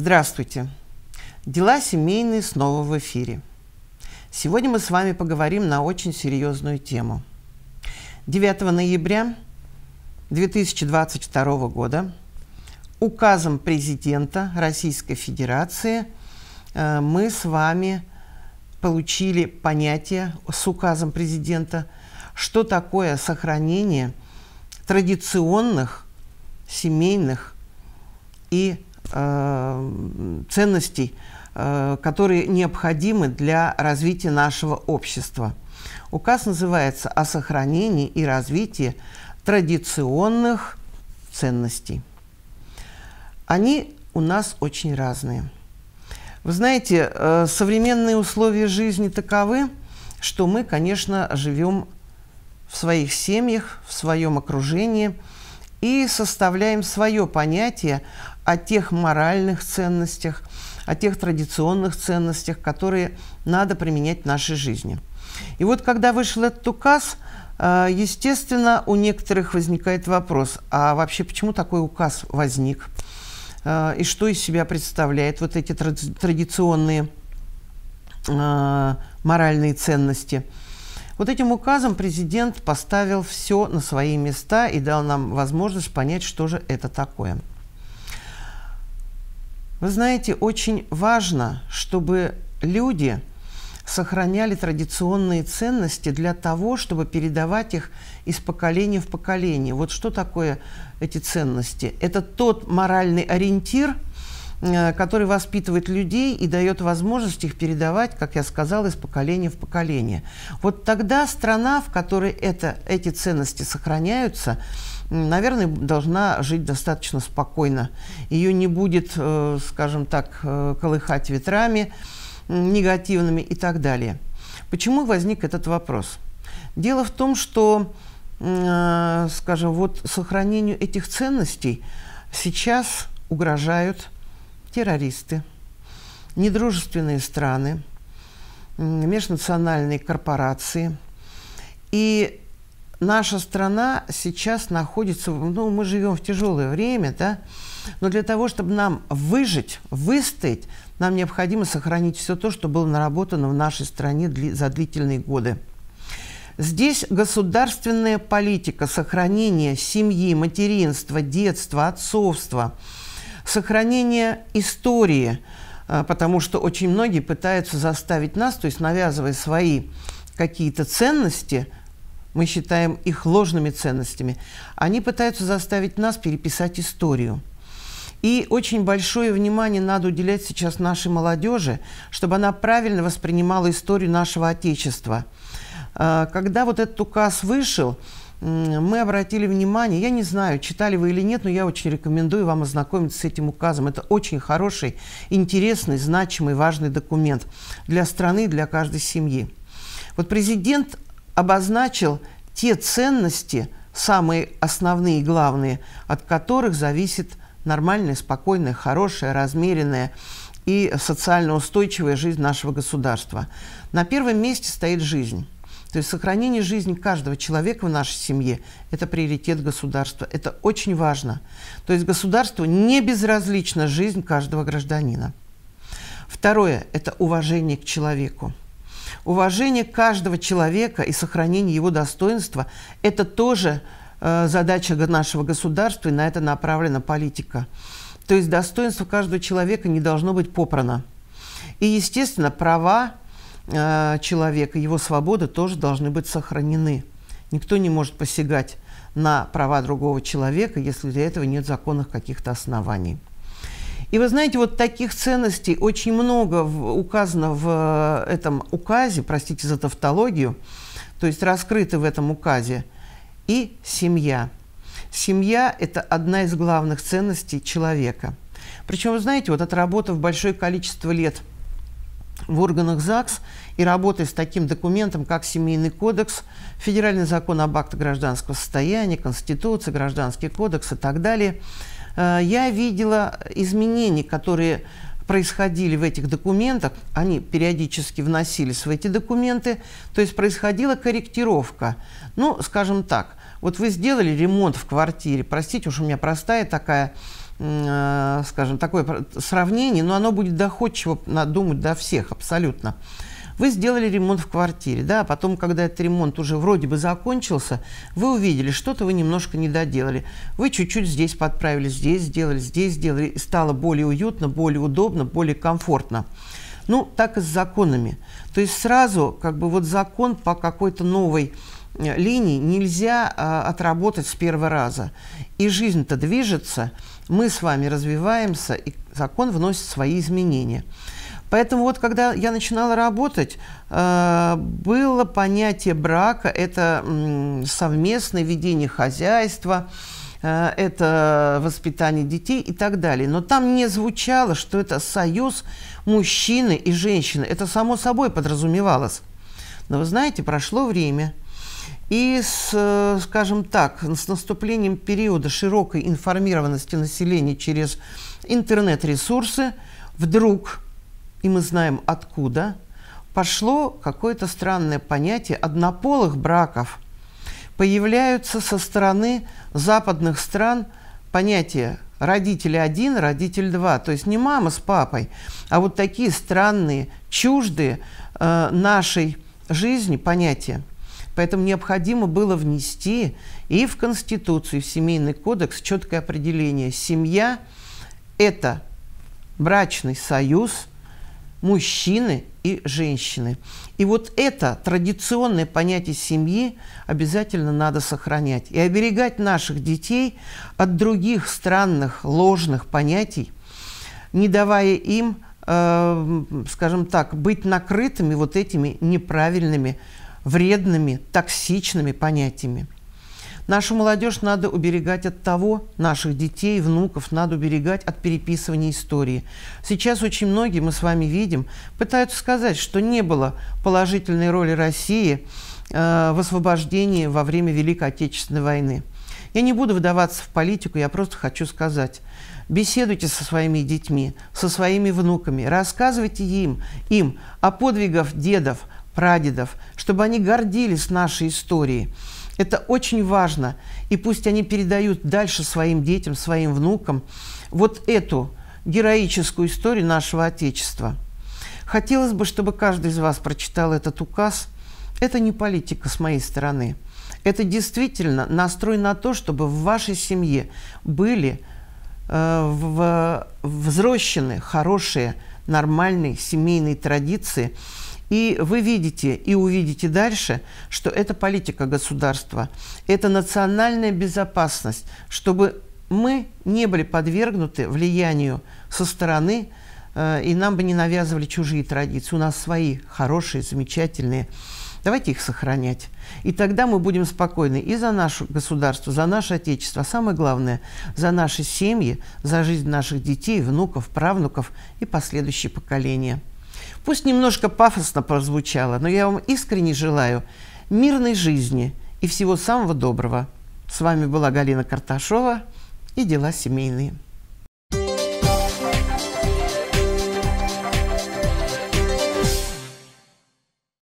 Здравствуйте! Дела семейные снова в эфире. Сегодня мы с вами поговорим на очень серьезную тему. 9 ноября 2022 года указом президента Российской Федерации э, мы с вами получили понятие с указом президента, что такое сохранение традиционных семейных и Э, ценностей, э, которые необходимы для развития нашего общества. Указ называется «О сохранении и развитии традиционных ценностей». Они у нас очень разные. Вы знаете, э, современные условия жизни таковы, что мы, конечно, живем в своих семьях, в своем окружении – и составляем свое понятие о тех моральных ценностях, о тех традиционных ценностях, которые надо применять в нашей жизни. И вот когда вышел этот указ, э, естественно, у некоторых возникает вопрос, а вообще почему такой указ возник? Э, и что из себя представляет вот эти традиционные э, моральные ценности – вот этим указом президент поставил все на свои места и дал нам возможность понять, что же это такое. Вы знаете, очень важно, чтобы люди сохраняли традиционные ценности для того, чтобы передавать их из поколения в поколение. Вот что такое эти ценности? Это тот моральный ориентир – Э, который воспитывает людей и дает возможность их передавать, как я сказала, из поколения в поколение. Вот тогда страна, в которой это, эти ценности сохраняются, наверное, должна жить достаточно спокойно. Ее не будет, э, скажем так, э, колыхать ветрами негативными и так далее. Почему возник этот вопрос? Дело в том, что, скажем, вот сохранению этих ценностей сейчас угрожают террористы, недружественные страны, межнациональные корпорации. И наша страна сейчас находится, ну, мы живем в тяжелое время, да, но для того, чтобы нам выжить, выстоять, нам необходимо сохранить все то, что было наработано в нашей стране за длительные годы. Здесь государственная политика сохранения семьи, материнства, детства, отцовства – сохранение истории, а, потому что очень многие пытаются заставить нас, то есть навязывая свои какие-то ценности, мы считаем их ложными ценностями, они пытаются заставить нас переписать историю. И очень большое внимание надо уделять сейчас нашей молодежи, чтобы она правильно воспринимала историю нашего Отечества. А, когда вот этот указ вышел, мы обратили внимание, я не знаю, читали вы или нет, но я очень рекомендую вам ознакомиться с этим указом. Это очень хороший, интересный, значимый, важный документ для страны, для каждой семьи. Вот президент обозначил те ценности, самые основные и главные, от которых зависит нормальная, спокойная, хорошая, размеренная и социально устойчивая жизнь нашего государства. На первом месте стоит жизнь. То есть сохранение жизни каждого человека в нашей семье – это приоритет государства. Это очень важно. То есть государству не безразлична жизнь каждого гражданина. Второе – это уважение к человеку. Уважение каждого человека и сохранение его достоинства – это тоже э, задача нашего государства, и на это направлена политика. То есть достоинство каждого человека не должно быть попрано. И, естественно, права Э, человека, его свободы тоже должны быть сохранены. Никто не может посягать на права другого человека, если для этого нет законных каких-то оснований. И вы знаете, вот таких ценностей очень много в, указано в э, этом указе, простите за тавтологию, то есть раскрыты в этом указе, и семья. Семья – это одна из главных ценностей человека. Причем, вы знаете, вот отработав большое количество лет – в органах ЗАГС и работая с таким документом, как Семейный кодекс, Федеральный закон об акте гражданского состояния, Конституция, Гражданский кодекс и так далее, э, я видела изменения, которые происходили в этих документах, они периодически вносились в эти документы, то есть происходила корректировка. Ну, скажем так, вот вы сделали ремонт в квартире, простите уж, у меня простая такая Э, скажем, такое сравнение, но оно будет доходчиво надумать до всех абсолютно. Вы сделали ремонт в квартире, да, а потом, когда этот ремонт уже вроде бы закончился, вы увидели, что-то вы немножко не доделали. Вы чуть-чуть здесь подправили, здесь сделали, здесь сделали, и стало более уютно, более удобно, более комфортно. Ну, так и с законами. То есть сразу как бы вот закон по какой-то новой линий нельзя а, отработать с первого раза. И жизнь-то движется, мы с вами развиваемся, и закон вносит свои изменения. Поэтому вот когда я начинала работать, э, было понятие брака, это совместное ведение хозяйства, э, это воспитание детей и так далее. Но там не звучало, что это союз мужчины и женщины. Это само собой подразумевалось. Но вы знаете, прошло время – и, с, э, скажем так, с наступлением периода широкой информированности населения через интернет-ресурсы вдруг, и мы знаем откуда, пошло какое-то странное понятие однополых браков. Появляются со стороны западных стран понятия родители один, родитель два. То есть не мама с папой, а вот такие странные, чуждые э, нашей жизни понятия. Поэтому необходимо было внести и в Конституцию, и в Семейный кодекс четкое определение. Семья – это брачный союз мужчины и женщины. И вот это традиционное понятие семьи обязательно надо сохранять и оберегать наших детей от других странных, ложных понятий, не давая им, э, скажем так, быть накрытыми вот этими неправильными вредными, токсичными понятиями. Нашу молодежь надо уберегать от того, наших детей, внуков надо уберегать от переписывания истории. Сейчас очень многие, мы с вами видим, пытаются сказать, что не было положительной роли России э, в освобождении во время Великой Отечественной войны. Я не буду вдаваться в политику, я просто хочу сказать, беседуйте со своими детьми, со своими внуками, рассказывайте им, им о подвигах дедов, прадедов, чтобы они гордились нашей историей. Это очень важно. И пусть они передают дальше своим детям, своим внукам вот эту героическую историю нашего Отечества. Хотелось бы, чтобы каждый из вас прочитал этот указ. Это не политика с моей стороны. Это действительно настрой на то, чтобы в вашей семье были э, в, взрощены хорошие, нормальной семейной традиции. И вы видите и увидите дальше, что это политика государства, это национальная безопасность, чтобы мы не были подвергнуты влиянию со стороны, э, и нам бы не навязывали чужие традиции. У нас свои хорошие, замечательные традиции Давайте их сохранять. И тогда мы будем спокойны и за наше государство, за наше отечество, а самое главное, за наши семьи, за жизнь наших детей, внуков, правнуков и последующие поколения. Пусть немножко пафосно прозвучало, но я вам искренне желаю мирной жизни и всего самого доброго. С вами была Галина Карташова и «Дела семейные».